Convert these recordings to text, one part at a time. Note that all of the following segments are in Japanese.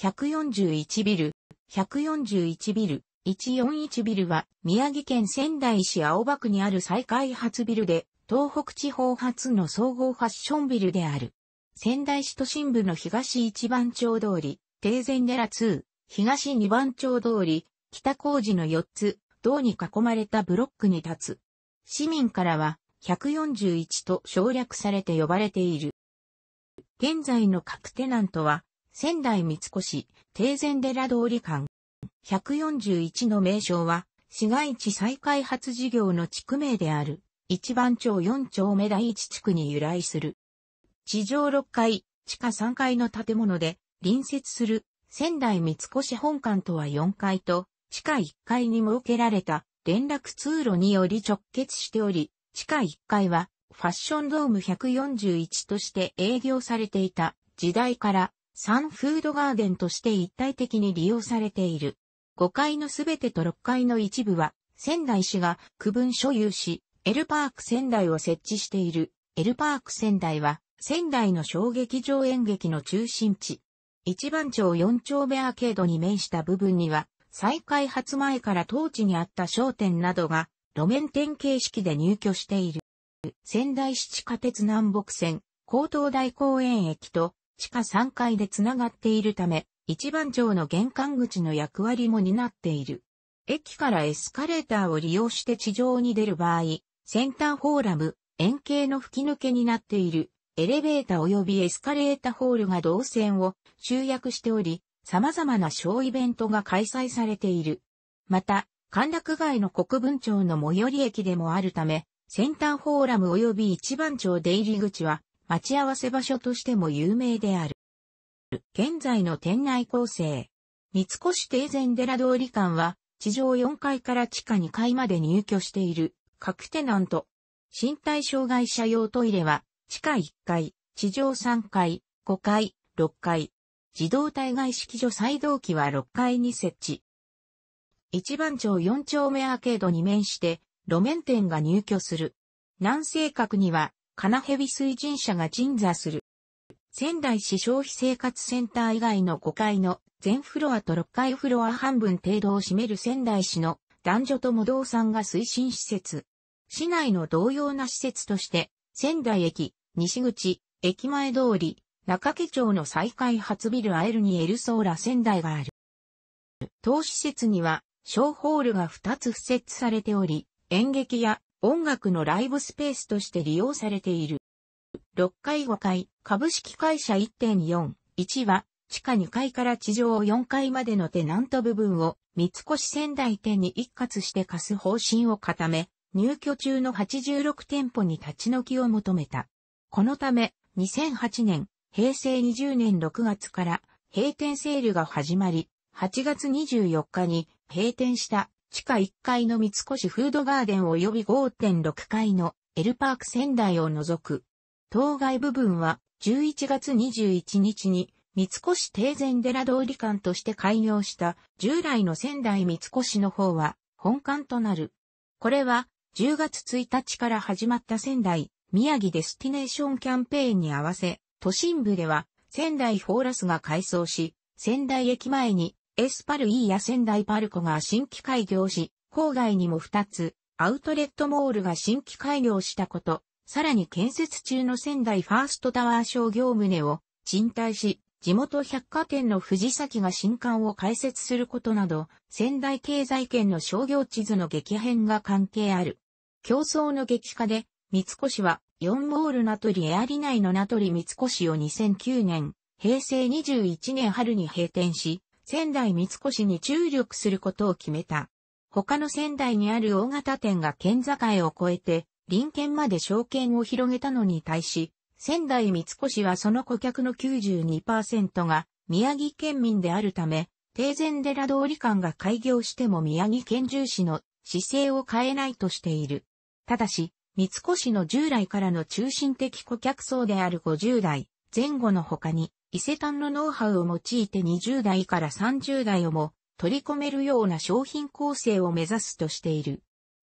141ビル、141ビル、141ビルは、宮城県仙台市青葉区にある再開発ビルで、東北地方初の総合ファッションビルである。仙台市都心部の東一番町通り、定前寺2、東二番町通り、北工事の4つ、道に囲まれたブロックに立つ。市民からは、141と省略されて呼ばれている。現在の各テナントは、仙台三越、定禅寺通り間。141の名称は、市街地再開発事業の地区名である、一番町四丁目第一地区に由来する。地上6階、地下3階の建物で、隣接する仙台三越本館とは4階と、地下1階に設けられた連絡通路により直結しており、地下1階はファッションドーム141として営業されていた時代からサンフードガーデンとして一体的に利用されている。5階のすべてと6階の一部は、仙台市が区分所有し、エルパーク仙台を設置している。エルパーク仙台は、仙台の小劇場演劇の中心地。一番町4丁目アーケードに面した部分には、再開発前から当地にあった商店などが、路面店形式で入居している。仙台市地下鉄南北線、高等大公園駅と地下3階で繋がっているため、一番町の玄関口の役割も担っている。駅からエスカレーターを利用して地上に出る場合、センターフォーラム、円形の吹き抜けになっている、エレベーター及びエスカレータホールが動線を集約しており、様々な小イベントが開催されている。また、歓楽街の国分町の最寄り駅でもあるため、センターフォーラム及び一番町出入り口は、待ち合わせ場所としても有名である。現在の店内構成。三越定禅寺通り館は、地上4階から地下2階まで入居している、各テナント。身体障害者用トイレは、地下1階、地上3階、5階、6階。自動体外式所再動機は6階に設置。一番町4丁目アーケードに面して、路面店が入居する。南西角には、金蛇水神社が鎮座する。仙台市消費生活センター以外の5階の全フロアと6階フロア半分程度を占める仙台市の男女とも動産が推進施設。市内の同様な施設として、仙台駅、西口、駅前通り、中家町の再開発ビルアエルニエルソーラ仙台がある。当施設には、小ホールが2つ付設されており、演劇や音楽のライブスペースとして利用されている。6階5階、株式会社1.4、1は、地下2階から地上4階までのテナント部分を、三越仙台店に一括して貸す方針を固め、入居中の86店舗に立ち退きを求めた。このため、2008年、平成20年6月から、閉店セールが始まり、8月24日に閉店した地下1階の三越フードガーデン及び5.6階のエルパーク仙台を除く。当該部分は11月21日に三越定禅寺通り館として開業した従来の仙台三越の方は本館となる。これは10月1日から始まった仙台宮城デスティネーションキャンペーンに合わせ都心部では仙台フォーラスが改装し仙台駅前にエスパル E や仙台パルコが新規開業し、郊外にも2つ、アウトレットモールが新規開業したこと、さらに建設中の仙台ファーストタワー商業棟を賃貸し、地元百貨店の藤崎が新館を開設することなど、仙台経済圏の商業地図の激変が関係ある。競争の激化で、三越は4モール名取エアリ内の名取三越を2009年、平成21年春に閉店し、仙台三越に注力することを決めた。他の仙台にある大型店が県境を越えて、臨県まで証券を広げたのに対し、仙台三越はその顧客の92%が宮城県民であるため、定前寺通り間が開業しても宮城県重視の姿勢を変えないとしている。ただし、三越の従来からの中心的顧客層である50代前後の他に、伊勢丹のノウハウを用いて20代から30代をも取り込めるような商品構成を目指すとしている。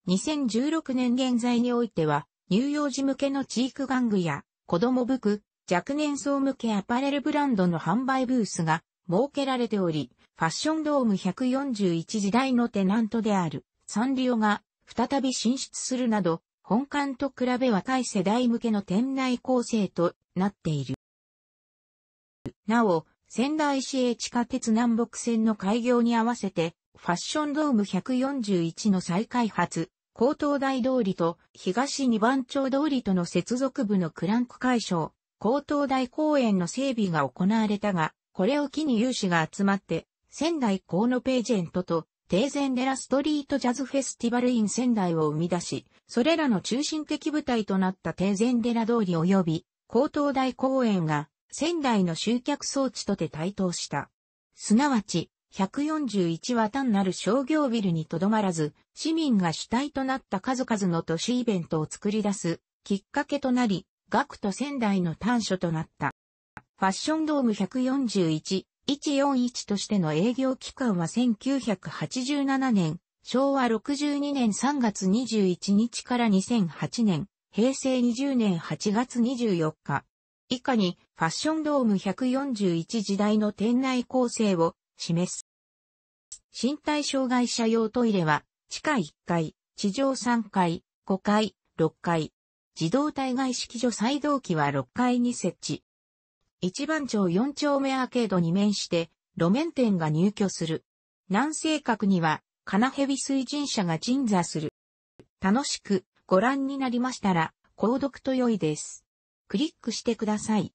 2016年現在においては、乳幼児向けのチーク玩具や子供服、若年層向けアパレルブランドの販売ブースが設けられており、ファッションドーム141時代のテナントであるサンリオが再び進出するなど、本館と比べ若い世代向けの店内構成となっている。なお、仙台市営地下鉄南北線の開業に合わせて、ファッションドーム141の再開発、高等大通りと東二番町通りとの接続部のクランク解消、高等大公園の整備が行われたが、これを機に有志が集まって、仙台河野ページェントと、定前デラストリートジャズフェスティバルイン仙台を生み出し、それらの中心的舞台となったゼンデラ通り及び、高等大公園が、仙台の集客装置とて台頭した。すなわち、141は単なる商業ビルにとどまらず、市民が主体となった数々の都市イベントを作り出すきっかけとなり、学徒仙台の端緒となった。ファッションドーム141、141としての営業期間は1987年、昭和62年3月21日から2008年、平成20年8月24日。以下にファッションドーム141時代の店内構成を示す。身体障害者用トイレは、地下1階、地上3階、5階、6階。自動体外式所再動機は6階に設置。一番町4丁目アーケードに面して、路面店が入居する。南西角には、金蛇水神社が鎮座する。楽しくご覧になりましたら、購読と良いです。クリックしてください。